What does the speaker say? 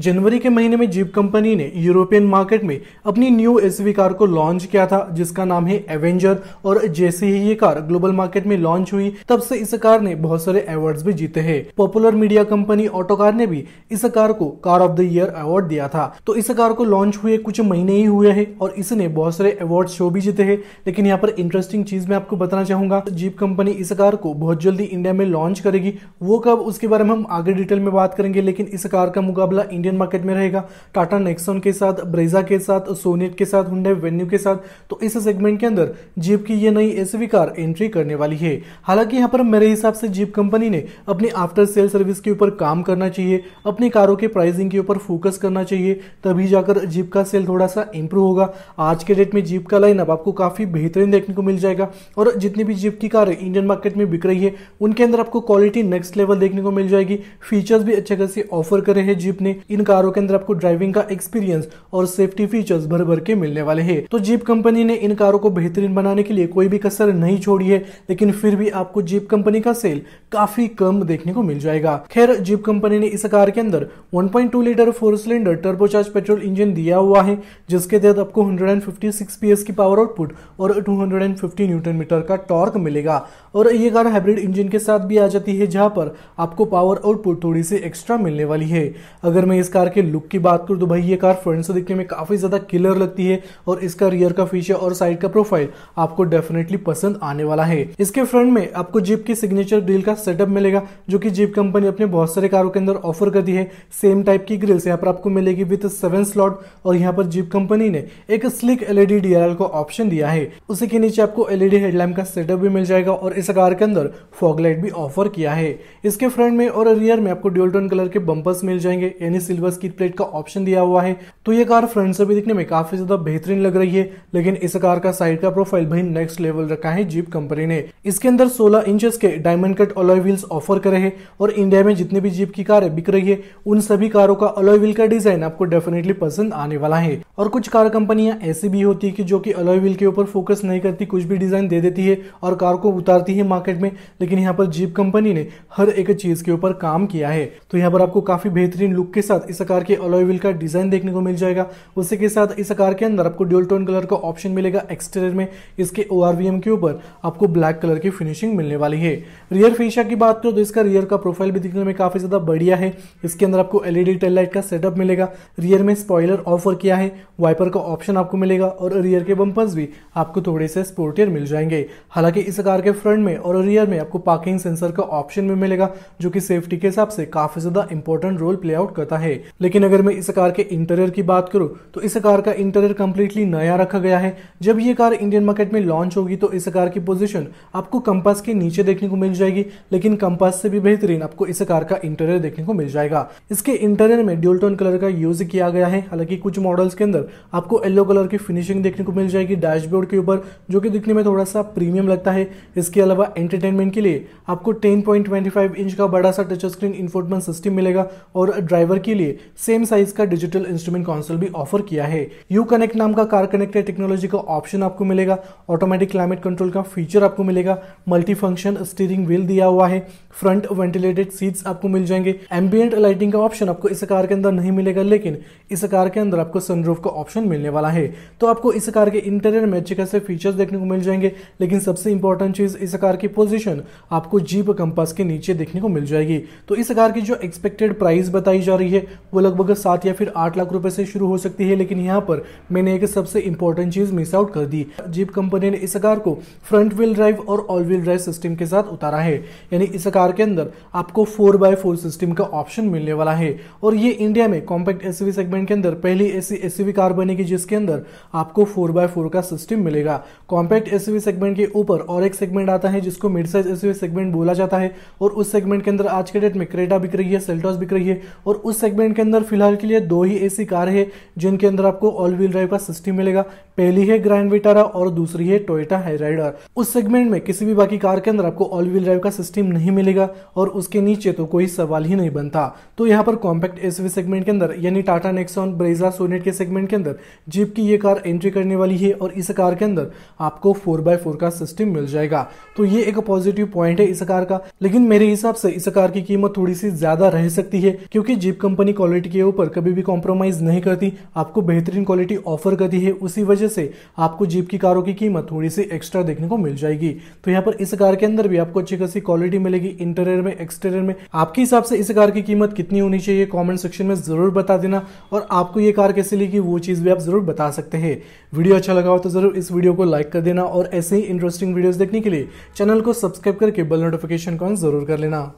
जनवरी के महीने में जीप कंपनी ने यूरोपियन मार्केट में अपनी न्यू एसवी कार को लॉन्च किया था जिसका नाम है एवेंजर और जैसे ही ये कार ग्लोबल मार्केट में लॉन्च हुई तब से इस कार ने बहुत सारे अवार्ड्स भी जीते हैं popular media company Auto Car ने भी इस कार को car of the year award दिया था तो इस कार को लॉन्च हुए कुछ महीने ही हुए है और इसने बहुत सारे अवार्ड शो भी जीते है लेकिन यहाँ पर इंटरेस्टिंग चीज मैं आपको बताना चाहूंगा जीप कंपनी इस कार को बहुत जल्दी इंडिया में लॉन्च करेगी वो कब उसके बारे में हम आगे डिटेल में बात करेंगे लेकिन इस कार का मुकाबला इंडियन मार्केट में रहेगा टाटा नेक्सॉन के साथ ब्रेजा के साथ सोनेट के साथ हुडे वेन्यू के साथ तो इस सेगमेंट के अंदर जीप की ये नई एस कार एंट्री करने वाली है हालांकि यहाँ पर मेरे हिसाब से जीप कंपनी ने अपने आफ्टर सेल सर्विस के ऊपर काम करना चाहिए अपनी कारों के प्राइसिंग के ऊपर फोकस करना चाहिए तभी जाकर जीप का सेल थोड़ा सा इंप्रूव होगा आज के डेट में जीप का लाइनअप आपको काफी बेहतरीन देखने को मिल जाएगा और जितनी भी जीप की कारें इंडियन मार्केट में बिक रही है उनके अंदर आपको क्वालिटी नेक्स्ट लेवल देखने को मिल जाएगी फीचर्स भी अच्छे खासी ऑफर करे हैं जीप ने इन कारों के अंदर आपको ड्राइविंग का एक्सपीरियंस और सेफ्टी फीचर्स भर भर के मिलने वाले हैं तो जीप कंपनी ने इन कारों को बेहतरीन बनाने के लिए कोई भी कसर नहीं छोड़ी है लेकिन फिर भी आपको जीप कंपनी का सेल काफी कम देखने को मिल जाएगा खैर जीप कंपनी ने इस कार के अंदर 1.2 litre four cylinder turbocharge petrol engine दिया हुआ है जिसके तहत आपको 156 पीएस की पावर आउटपुट और 250 न्यूटन मीटर का टॉर्क मिलेगा और ये कार हाइब्रिड इंजन के साथ भी आ जाती है जहां पर आपको पावर आउटपुट थोड़ी सी एक्स्ट्रा मिलने वाली है अगर मैं इस कार के लुक की बात करूँ तो भाई ये कार फ्रंट से दिखने में काफ़ी ज़्यादा किलर लगती है और इसका रियर का फीचर और साइड का प्रोफाइल आपको डेफिनेटली पसंद आने वाला है इसके फ्रंट में आपको जीप की सिग्नेचर ग्रिल का सेटअप मिलेगा जो कि जीप कंपनी अपने बहुत सारे कारों के अंदर ऑफर करती है सेम टाइप की ग्रिल्स यहाँ पर आपको मिलेगी विथ सेवन स्लॉट और यहाँ पर जीप कंपनी ने एक स्लिक एलईडी डीआरएल का ऑप्शन दिया है उसी के नीचे आपको एलईडी हेडलैम्प का सेटअप भी मिल जाएगा और इस कार के अंदर फॉगलाइट भी ऑफर किया है इसके फ्रंट में और रियर में आपको ड्यूल टोन कलर के बंपर्स मिल जाएंगे यानी सिल्वर स्कीट प्लेट का ऑप्शन दिया हुआ है तो ये कार फ्रंट से भी दिखने में काफी ज्यादा बेहतरीन लग रही है लेकिन इस कार का साइड का प्रोफाइल भी नेक्स्ट लेवल रखा है जीप कंपनी ने इसके अंदर 16 इंचेस के diamond cut alloy wheels offer करे है और इंडिया में जितने भी जीप की कार बिक रही है उन सभी कारों का अलॉय व्हील का डिजाइन आपको डेफिनेटली पसंद आने वाला है और कुछ कार कंपनियां ऐसी भी होती है की जो की अलॉय व्हील के ऊपर फोकस नहीं करती कुछ भी डिजाइन दे देती है और कार को उतारती है मार्केट में लेकिन यहाँ पर जीप कंपनी ने हर एक चीज के ऊपर काम किया है तो यहाँ पर आपको काफी बेहतरीन लुक के साथ साथ इस आकार के अलॉय व्हील का डिजाइन देखने को मिल जाएगा उसी के साथ इस आकार के अंदर आपको ड्यूल टोन कलर का ऑप्शन मिलेगा एक्सटीरियर में इसके ओ के ऊपर आपको ब्लैक कलर की फिनिशिंग मिलने वाली है रियर फीशा की बात करो तो इसका रियर का प्रोफाइल भी दिखने में काफी ज्यादा बढ़िया है इसके अंदर आपको एलईडी टेल लाइट का सेटअप मिलेगा रियर में स्पॉयलर ऑफर किया है वाइपर का ऑप्शन आपको मिलेगा और रियर के बम्पर्स भी आपको थोड़े से स्पोर्टियर मिल जाएंगे हालांकि इस कार के फ्रंट में और रियर में आपको पार्किंग सेंसर का ऑप्शन भी मिलेगा जो कि सेफ्टी के हिसाब से काफी ज्यादा इंपॉर्टेंट रोल प्ले आउट करता है है लेकिन अगर मैं इस कार के इंटीरियर की बात करूँ तो इस कार का इंटीरियर कम्प्लीटली नया रखा गया है जब ये कार इंडियन मार्केट में लॉन्च होगी तो इस कार की पोजिशन आपको कंपास के नीचे देखने को मिल जाएगी लेकिन कंपास से भी बेहतरीन आपको इस कार का इंटीरियर देखने को मिल जाएगा इसके इंटीरियर में ड्यूलटोन कलर का यूज किया गया है हालांकि कुछ मॉडल्स के अंदर आपको येलो कलर की फिनिशिंग देखने को मिल जाएगी डैशबोर्ड के ऊपर जो कि दिखने में थोड़ा सा प्रीमियम लगता है इसके अलावा एंटरटेनमेंट के लिए आपको 10.25 इंच का बड़ा सा टच स्क्रीन इन्फोर्टमेंट सिस्टम मिलेगा और ड्राइवर की के लिए सेम साइज का डिजिटल इंस्ट्रूमेंट कॉन्सोल भी ऑफर किया है यू कनेक्ट नाम का कार कनेक्टेड टेक्नोलॉजी का ऑप्शन आपको मिलेगा ऑटोमेटिक क्लाइमेट कंट्रोल का फीचर आपको मिलेगा मल्टी फंक्शन स्टीयरिंग व्हील दिया हुआ है फ्रंट वेंटिलेटेड सीट्स आपको मिल जाएंगे एम्बियंट लाइटिंग का ऑप्शन आपको इस कार के अंदर नहीं मिलेगा लेकिन इस कार के अंदर आपको सनरूफ का ऑप्शन मिलने वाला है तो आपको इस कार के इंटीरियर में अच्छे खासे फीचर्स देखने को मिल जाएंगे लेकिन सबसे इंपॉर्टेंट चीज इस कार की पोजीशन आपको जीप कंपास के नीचे देखने को मिल जाएगी तो इस कार की जो एक्सपेक्टेड प्राइस बताई जा रही है है वो लगभग सात या फिर आठ लाख रुपए से शुरू हो सकती है लेकिन यहाँ पर मैंने एक सबसे इंपॉर्टेंट चीज मिस आउट कर दी जीप कंपनी ने इस कार को फ्रंट व्हील ड्राइव और ऑल व्हील ड्राइव सिस्टम के साथ उतारा है यानी इस कार के अंदर आपको फोर बाय फोर सिस्टम का ऑप्शन मिलने वाला है और ये इंडिया में कॉम्पैक्ट एसयूवी सेगमेंट के अंदर पहली ऐसी एसयूवी कार बनेगी जिसके अंदर आपको फोर बाय फोर का सिस्टम मिलेगा कॉम्पैक्ट एसयूवी सेगमेंट के ऊपर और एक सेगमेंट आता है जिसको मिड साइज एसयूवी सेगमेंट बोला जाता है और उस सेगमेंट के अंदर आज के डेट में क्रेटा बिक रही है सेल्टॉस बिक रही है और उस सेगमेंट के अंदर फिलहाल के लिए दो ही ऐसी कार है जिनके अंदर आपको ऑल व्हील ड्राइव का सिस्टम मिलेगा पहली है ग्रैंड विटारा और दूसरी है टोयोटा हाईराइडर उस सेगमेंट में किसी भी बाकी कार के अंदर आपको ऑल व्हील ड्राइव का सिस्टम नहीं मिलेगा और उसके नीचे तो कोई सवाल ही नहीं बनता तो यहाँ पर कॉम्पैक्ट एसवी सेगमेंट के अंदर यानी टाटा नेक्सॉन ब्रेजा सोनेट के सेगमेंट के अंदर जीप की ये कार एंट्री करने वाली है और इस कार के अंदर आपको फोर बाय फोर का सिस्टम मिल जाएगा तो ये एक पॉजिटिव पॉइंट है इस कार का लेकिन मेरे हिसाब से इस कार की कीमत थोड़ी सी ज्यादा रह सकती है क्योंकि जीप कंपनी कंपनी क्वालिटी के ऊपर कभी भी कॉम्प्रोमाइज़ नहीं करती आपको बेहतरीन क्वालिटी ऑफर करती है उसी वजह से आपको जीप की कारों की कीमत थोड़ी सी एक्स्ट्रा देखने को मिल जाएगी तो यहाँ पर इस कार के अंदर भी आपको अच्छी खासी क्वालिटी मिलेगी इंटीरियर में एक्सटीरियर में आपके हिसाब से इस कार की कीमत कितनी होनी चाहिए कॉमेंट सेक्शन में ज़रूर बता देना और आपको ये कार कैसे लेगी वो चीज़ भी आप ज़रूर बता सकते हैं वीडियो अच्छा लगा हो तो ज़रूर इस वीडियो को लाइक कर देना और ऐसे ही इंटरेस्टिंग वीडियोस देखने के लिए चैनल को सब्सक्राइब करके बेल नोटिफिकेशन को ऑन जरूर कर लेना